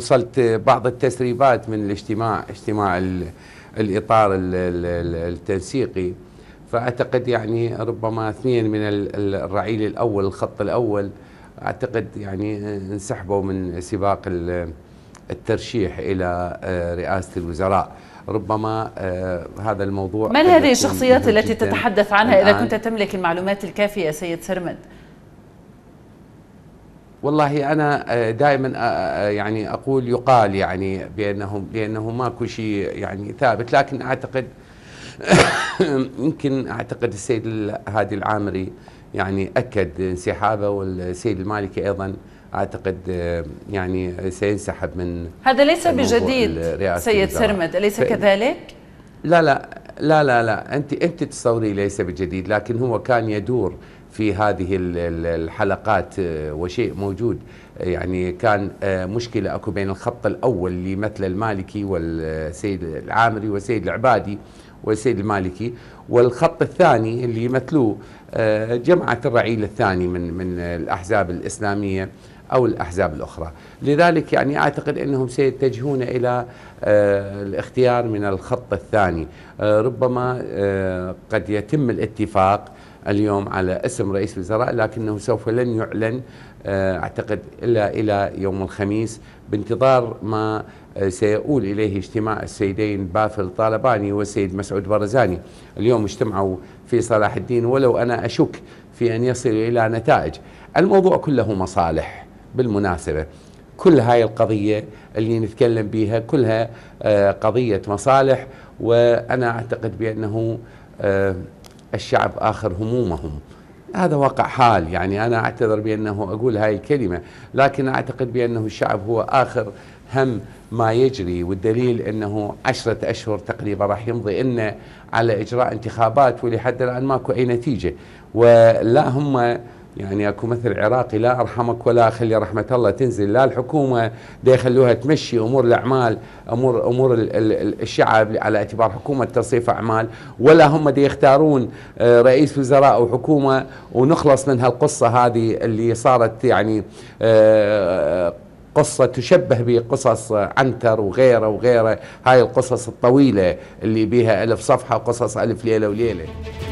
وصلت بعض التسريبات من الاجتماع اجتماع الاطار التنسيقي فاعتقد يعني ربما اثنين من الرعيل الاول الخط الاول اعتقد يعني انسحبوا من سباق الترشيح الى آه، رئاسه الوزراء ربما آه، هذا الموضوع من هذه الشخصيات التي تتحدث عنها اذا كنت تملك المعلومات الكافيه سيد سرمد والله انا آه، دائما آه، آه، يعني اقول يقال يعني بانه بانه ماكو شيء يعني ثابت لكن اعتقد يمكن اعتقد السيد هادي العامري يعني اكد انسحابه والسيد المالكي ايضا اعتقد يعني سينسحب من هذا ليس بجديد سيد سرمد اليس كذلك؟ لا لا لا لا لا انت انت تصوري ليس بجديد لكن هو كان يدور في هذه الحلقات آه، وشيء موجود آه، يعني كان آه، مشكلة أكو بين الخط الأول اللي مثل المالكي والسيد العامري والسيد العبادي والسيد المالكي والخط الثاني اللي يمثلوه جماعة الرعيل الثاني من من الأحزاب الإسلامية أو الأحزاب الأخرى لذلك يعني أعتقد أنهم سيتجهون إلى الاختيار من الخط الثاني ربما قد يتم الاتفاق اليوم على اسم رئيس الوزراء لكنه سوف لن يعلن آه، اعتقد الا الى يوم الخميس بانتظار ما آه، سيؤول اليه اجتماع السيدين بافل طالباني والسيد مسعود برزاني اليوم اجتمعوا في صلاح الدين ولو انا اشك في ان يصل الى نتائج الموضوع كله مصالح بالمناسبه كل هاي القضية اللي نتكلم بها كلها آه، قضية مصالح وأنا أعتقد بأنه الشعب آخر همومهم هذا واقع حال يعني أنا أعتذر بأنه أقول هاي الكلمة لكن أعتقد بأنه الشعب هو آخر هم ما يجري والدليل أنه عشرة أشهر تقريبا راح يمضي إن على إجراء انتخابات ولحد الآن ماكو أي نتيجة ولا هم يعني اكو مثل عراقي لا ارحمك ولا اخلي رحمه الله تنزل لا الحكومه دا يخلوها تمشي امور الاعمال امور امور الشعب على اعتبار حكومه تصريف اعمال ولا هم دا يختارون آه، رئيس وزراء او حكومه ونخلص من هالقصه هذه اللي صارت يعني آه، قصة تشبه بقصص عنتر وغيره وغيره هاي القصص الطويلة اللي بيها ألف صفحة وقصص ألف ليلة وليلة